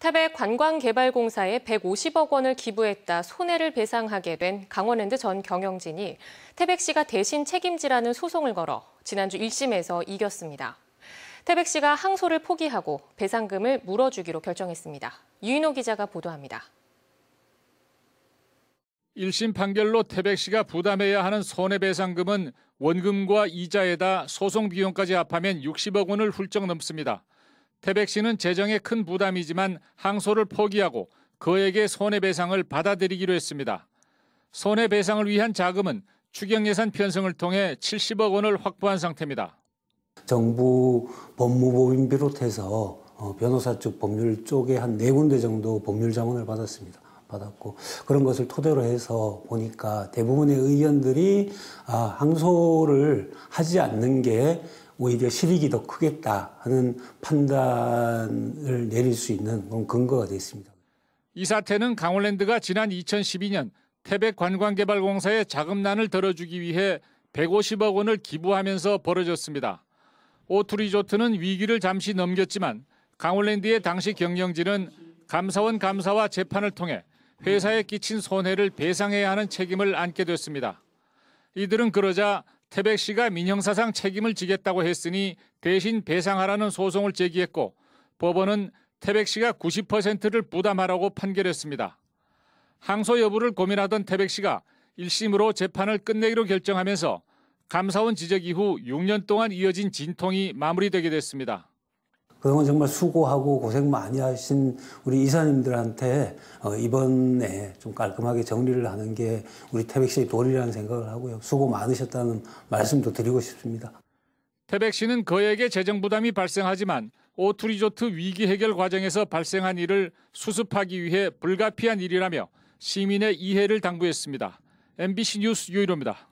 탑에 관광개발공사에 150억 원을 기부했다 손해를 배상하게 된 강원랜드 전 경영진이 태백 씨가 대신 책임지라는 소송을 걸어 지난주 1심에서 이겼습니다. 태백 씨가 항소를 포기하고 배상금을 물어주기로 결정했습니다. 유인호 기자가 보도합니다. 1심 판결로 태백 씨가 부담해야 하는 손해배상금은 원금과 이자에다 소송 비용까지 합하면 60억 원을 훌쩍 넘습니다. 태백 씨는 재정에 큰 부담이지만 항소를 포기하고 그에게 손해배상을 받아들이기로 했습니다. 손해배상을 위한 자금은 추경예산 편성을 통해 70억 원을 확보한 상태입니다. 정부 법무법인 비롯해서 어, 변호사 쪽 법률 쪽에 한 네 군데 정도 법률 자문을 받았습니다. 받았고 그런 것을 토대로 해서 보니까 대부분의 의원들이 아, 항소를 하지 않는 게 오히려 실익이 더 크겠다 하는 판단을 내릴 수 있는 그런 근거가 되어 있습니다. 이 사태는 강원랜드가 지난 2012년 태백 관광개발공사의 자금난을 덜어주기 위해 150억 원을 기부하면서 벌어졌습니다. 오투리조트는 위기를 잠시 넘겼지만 강원랜드의 당시 경영진은 감사원 감사와 재판을 통해 회사에 끼친 손해를 배상해야 하는 책임을 안게 됐습니다. 이들은 그러자 태백 씨가 민형사상 책임을 지겠다고 했으니 대신 배상하라는 소송을 제기했고 법원은 태백 씨가 90%를 부담하라고 판결했습니다. 항소 여부를 고민하던 태백 씨가 1심으로 재판을 끝내기로 결정하면서 감사원 지적 이후 6년 동안 이어진 진통이 마무리되게 됐습니다. 그동안 정말 수고하고 고생 많이 하신 우리 이사님들한테 어, 이번에 좀 깔끔하게 정리를 하는 게 우리 태백 시의 도리라는 생각을 하고요. 수고 많으셨다는 말씀도 드리고 싶습니다. 태백 시는 거액의 재정 부담이 발생하지만 오투리조트 위기 해결 과정에서 발생한 일을 수습하기 위해 불가피한 일이라며 시민의 이해를 당부했습니다. MBC 뉴스 유일호입니다.